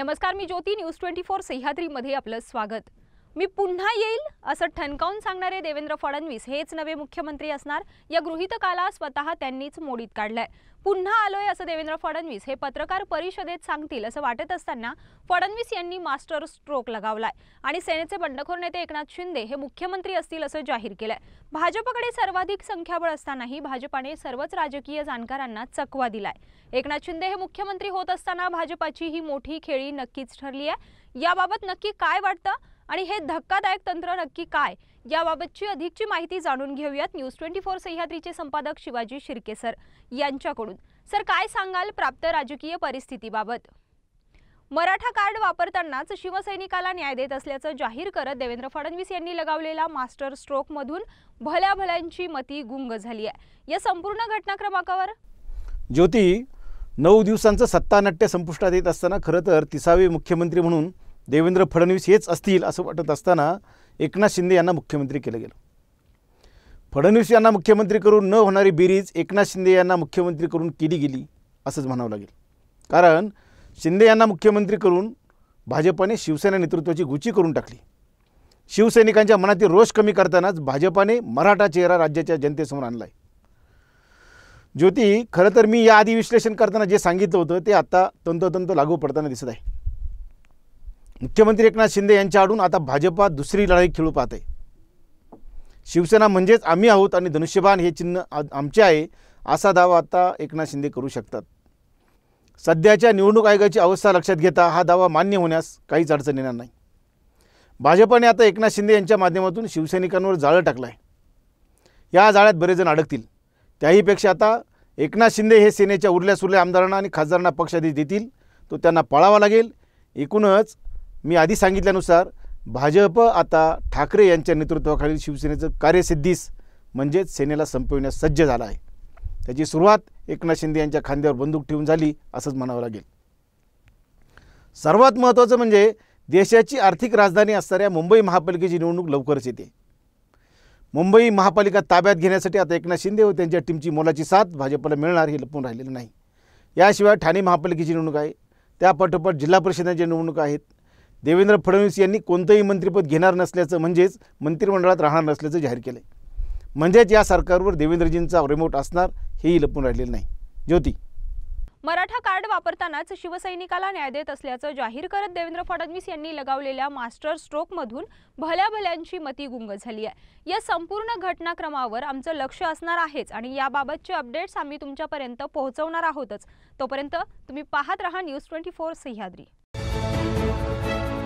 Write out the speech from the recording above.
नमस्कार मी Jyoti news twenty four सह्याद्रीमध्ये आपलं स्वागत मी पुन्हा येईल असं ठणकावून सांगणारे देवेंद्र फडणवीस हेच नवे मुख्यमंत्री असणार या गृहितकाला स्वतः त्यांनीच मोडीत काढलाय पुन्हा आलोय असं देवेंद्र फडणवीस हे पत्रकार परिषदेत सांगतील असं वाटत असताना फडणवीस यांनी मास्टर स्ट्रोक लगावलाय आणि सेनेचे बंडखोर नेते एकनाथ शिंदे हे मुख्यमंत्री असतील असं जाहीर केलंय भाजपकडे सर्वाधिक संख्याबळ असतानाही भाजपाने सर्वच राजकीय जाणकारांना चकवा दिलाय एकनाथ शिंदे हे मुख्यमंत्री होत असताना भाजपाची ही मोठी खेळी नक्कीच ठरली आहे याबाबत नक्की काय वाटतं आणि हे धक्कादायक तंत्र नक्की काय याबाबतची अधिकची माहिती जाणून घेऊयात न्यूज ट्वेंटी फोर सह्याद्रीचे संपादक शिवाजी शिर्के सर यांच्याकडून सर काय सांगाल प्राप्त राजकीय परिस्थितीबाबत मराठा कार्ड वापरतानाच शिवसैनिकाला न्याय देत असल्याचं जाहीर करत देवेंद्र फडणवीस यांनी लगावलेला मास्टर स्ट्रोकमधून भल्या भल्यांची मती गुंग झाली आहे या संपूर्ण घटनाक्रमांकावर ज्योती नऊ दिवसांचं सत्तानाट्य संपुष्टात येत असताना खरं तर तिसावे मुख्यमंत्री म्हणून देवेंद्र फडणवीस हेच असतील असं वाटत असताना एकनाथ शिंदे यांना मुख्यमंत्री केलं गेलं फडणवीस यांना मुख्यमंत्री करून न होणारी बिरीज एकनाथ शिंदे यांना मुख्यमंत्री करून केली गेली असंच म्हणावं लागेल कारण शिंदे यांना मुख्यमंत्री करून भाजपाने शिवसेना नेतृत्वाची गुची करून टाकली शिवसैनिकांच्या मनातील रोष कमी करतानाच भाजपाने मराठा चेहरा राज्याच्या जनतेसमोर आणला आहे ज्योती खरं तर मी याआधी विश्लेषण करताना जे सांगितलं होतं ते आता तंतोतंत लागू पडताना दिसत आहे मुख्यमंत्री एकनाथ शिंदे आडून आता भाजपा दुसरी लढाई खेळू पाहत आहे शिवसेना म्हणजेच आम्ही आहोत आणि धनुष्यबाण हे चिन्ह आमचे आहे असा दावा आता एकनाथ शिंदे करू शकतात सध्याच्या निवडणूक आयोगाची अवस्था लक्षात घेता हा दावा मान्य होण्यास काहीच अडचण येणार नाही भाजपाने आता एकनाथ शिंदे यांच्या माध्यमातून शिवसैनिकांवर जाळं टाकलं आहे या जाळ्यात बरेचजण अडकतील त्याहीपेक्षा आता एकनाथ शिंदे हे सेनेच्या उरल्या सुरल्या आमदारांना आणि खासदारांना पक्षादेश देतील तो त्यांना पळावा लागेल एकूणच मी आधी सांगितल्यानुसार भाजप आता ठाकरे यांच्या नेतृत्वाखालील शिवसेनेचं कार्यसिद्धीस म्हणजेच सेनेला संपविण्यास सज्ज झाला आहे त्याची सुरुवात एकनाथ शिंदे यांच्या खांद्यावर बंदूक ठेवून झाली असंच म्हणावं लागेल सर्वात महत्त्वाचं म्हणजे देशाची आर्थिक राजधानी असणाऱ्या मुंबई महापालिकेची निवडणूक लवकरच येते मुंबई महापालिका ताब्यात घेण्यासाठी आता एकनाथ शिंदे व त्यांच्या टीमची मोलाची साथ भाजपला मिळणार हे लपून राहिलेलं नाही याशिवाय ठाणे महापालिकेची निवडणूक आहे त्या पाठोपाठ जिल्हा परिषदांच्या निवडणूक आहेत देवेंद्र फडणवीस यांनी कोणतंही मंत्रिपद घेणार नसल्याचं म्हणजेच मंत्रिमंडळात राहणार नसल्याचं जाहीर केलं आहे म्हणजेच या सरकारवर देवेंद्रजींचा रिमोट असणार हेही लपून राहिलेलं नाही ज्योती मराठा कार्ड वापरतानाच शिवसैनिकाला न्याय देत असल्याचं जाहीर करत देवेंद्र फडणवीस यांनी लगावलेल्या मास्टर स्ट्रोकमधून भल्या भल्यांची मती गुंग झाली आहे या संपूर्ण घटनाक्रमावर आमचं लक्ष असणार आहेच आणि याबाबतचे अपडेट्स आम्ही तुमच्यापर्यंत पोहोचवणार आहोतच तोपर्यंत तुम्ही पाहत रहा news twenty four Sahyadri Bye.